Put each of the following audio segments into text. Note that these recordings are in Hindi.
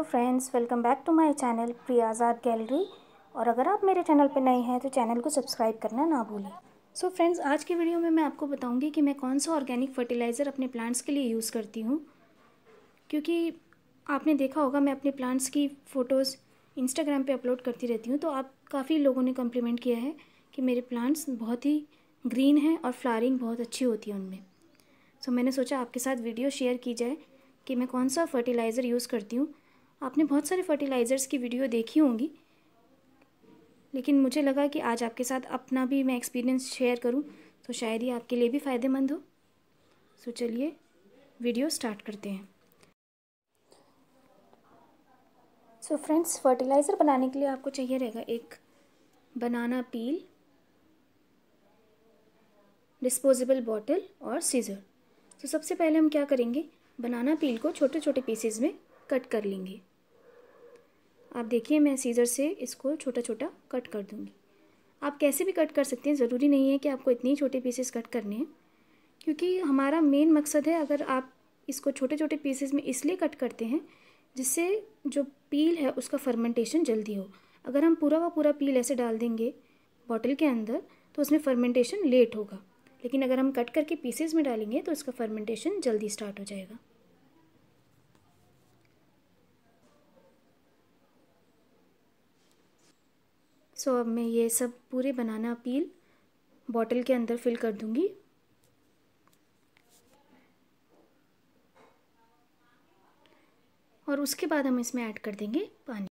hello friends welcome back to my channel Priya Azad gallery और अगर आप मेरे चैनल पर नए हैं तो चैनल को सब्सक्राइब करना ना भूलें सो so फ्रेंड्स आज की वीडियो में मैं आपको बताऊंगी कि मैं कौन सा ऑर्गेनिक फर्टिलाइज़र अपने प्लांट्स के लिए यूज़ करती हूँ क्योंकि आपने देखा होगा मैं अपने प्लांट्स की फ़ोटोज़ इंस्टाग्राम पर अपलोड करती रहती हूँ तो आप काफ़ी लोगों ने कॉम्प्लीमेंट किया है कि मेरे प्लांट्स बहुत ही ग्रीन हैं और फ्लारिंग बहुत अच्छी होती है उनमें सो so मैंने सोचा आपके साथ वीडियो शेयर की जाए कि मैं कौन सा फर्टिलाइज़र यूज़ करती हूँ आपने बहुत सारे फर्टिलाइज़र्स की वीडियो देखी होंगी लेकिन मुझे लगा कि आज आपके साथ अपना भी मैं एक्सपीरियंस शेयर करूं तो शायद ही आपके लिए भी फ़ायदेमंद हो सो चलिए वीडियो स्टार्ट करते हैं सो फ्रेंड्स फर्टिलाइज़र बनाने के लिए आपको चाहिए रहेगा एक बनाना पील डिस्पोजेबल बॉटल और सीज़र तो सबसे पहले हम क्या करेंगे बनाना पील को छोटे छोटे पीसेज में कट कर लेंगे आप देखिए मैं सीज़र से इसको छोटा छोटा कट कर दूँगी आप कैसे भी कट कर सकते हैं ज़रूरी नहीं है कि आपको इतने ही छोटे पीसेस कट करने हैं क्योंकि हमारा मेन मकसद है अगर आप इसको छोटे छोटे पीसेस में इसलिए कट करते हैं जिससे जो पील है उसका फर्मेंटेशन जल्दी हो अगर हम पूरा का पूरा पील ऐसे डाल देंगे बॉटल के अंदर तो उसमें फर्मेंटेशन लेट होगा लेकिन अगर हम कट करके पीसेस में डालेंगे तो उसका फर्मेंटेशन जल्दी स्टार्ट हो जाएगा सो अब मैं ये सब पूरे बनाना पील बॉटल के अंदर फिल कर दूंगी और उसके बाद हम इसमें ऐड कर देंगे पानी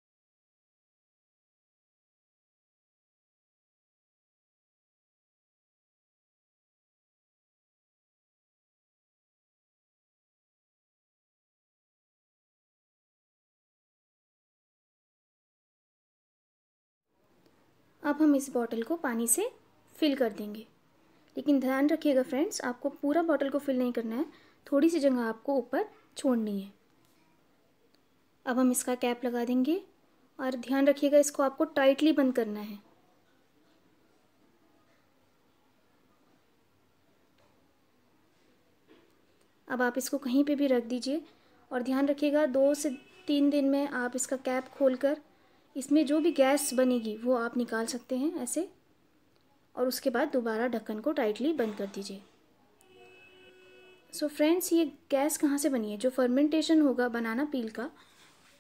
अब हम इस बॉटल को पानी से फिल कर देंगे लेकिन ध्यान रखिएगा फ्रेंड्स आपको पूरा बॉटल को फिल नहीं करना है थोड़ी सी जगह आपको ऊपर छोड़नी है अब हम इसका कैप लगा देंगे और ध्यान रखिएगा इसको आपको टाइटली बंद करना है अब आप इसको कहीं पे भी रख दीजिए और ध्यान रखिएगा दो से तीन दिन में आप इसका कैप खोलकर इसमें जो भी गैस बनेगी वो आप निकाल सकते हैं ऐसे और उसके बाद दोबारा ढक्कन को टाइटली बंद कर दीजिए सो so फ्रेंड्स ये गैस कहाँ से बनी है जो फर्मेंटेशन होगा बनाना पील का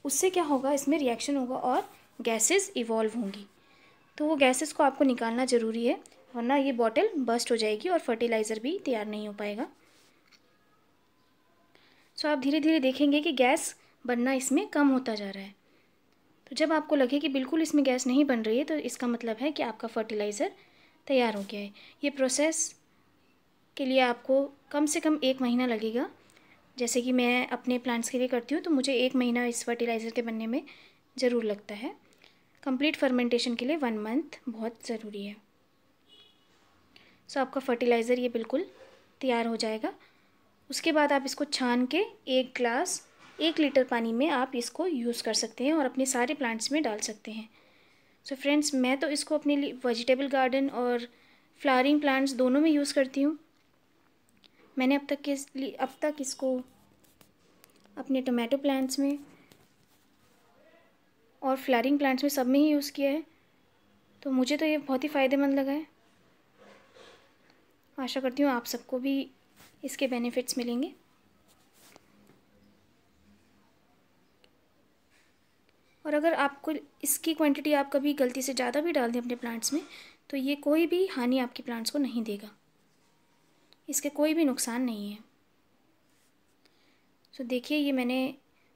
उससे क्या होगा इसमें रिएक्शन होगा और गैसेस इवॉल्व होंगी तो वो गैसेस को आपको निकालना ज़रूरी है वरना ये बॉटल बस्ट हो जाएगी और फर्टिलाइज़र भी तैयार नहीं हो पाएगा सो so आप धीरे धीरे देखेंगे कि गैस बनना इसमें कम होता जा रहा है तो जब आपको लगे कि बिल्कुल इसमें गैस नहीं बन रही है तो इसका मतलब है कि आपका फर्टिलाइज़र तैयार हो गया है ये प्रोसेस के लिए आपको कम से कम एक महीना लगेगा जैसे कि मैं अपने प्लांट्स के लिए करती हूँ तो मुझे एक महीना इस फर्टिलाइज़र के बनने में ज़रूर लगता है कंप्लीट फर्मेंटेशन के लिए वन मंथ बहुत ज़रूरी है सो आपका फर्टिलाइज़र ये बिल्कुल तैयार हो जाएगा उसके बाद आप इसको छान के एक ग्लास एक लीटर पानी में आप इसको यूज़ कर सकते हैं और अपने सारे प्लांट्स में डाल सकते हैं सो so फ्रेंड्स मैं तो इसको अपने वेजिटेबल गार्डन और फ्लावरिंग प्लांट्स दोनों में यूज़ करती हूँ मैंने अब तक के अब तक इसको अपने टोमेटो प्लांट्स में और फ्लावरिंग प्लांट्स में सब में ही यूज़ किया है तो मुझे तो ये बहुत ही फ़ायदेमंद लगा है आशा करती हूँ आप सबको भी इसके बेनिफिट्स मिलेंगे और अगर आपको इसकी क्वांटिटी आप कभी गलती से ज़्यादा भी डाल दें अपने प्लांट्स में तो ये कोई भी हानि आपके प्लांट्स को नहीं देगा इसके कोई भी नुकसान नहीं है सो so, देखिए ये मैंने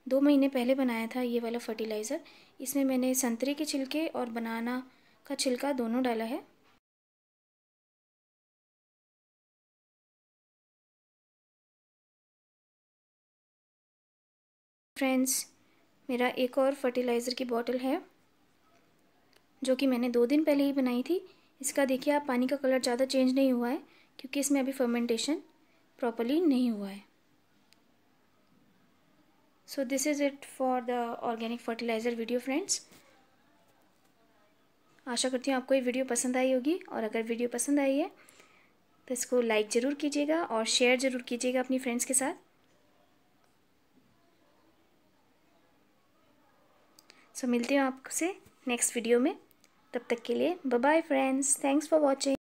दो महीने पहले बनाया था ये वाला फर्टिलाइज़र इसमें मैंने संतरे के छिलके और बनाना का छिलका दोनों डाला है फ्रेंड्स मेरा एक और फर्टिलाइज़र की बॉटल है जो कि मैंने दो दिन पहले ही बनाई थी इसका देखिए आप पानी का कलर ज़्यादा चेंज नहीं हुआ है क्योंकि इसमें अभी फर्मेंटेशन प्रॉपरली नहीं हुआ है so this is it for the organic fertiliser video friends आशा करती हूँ आपको ये वीडियो पसंद आई होगी और अगर वीडियो पसंद आई है तो इसको लाइक ज़रूर कीजिएगा और शेयर ज़रूर कीजिएगा अपनी फ्रेंड्स के साथ सो मिलती हूँ आपसे नेक्स्ट वीडियो में तब तक के लिए bye friends thanks for watching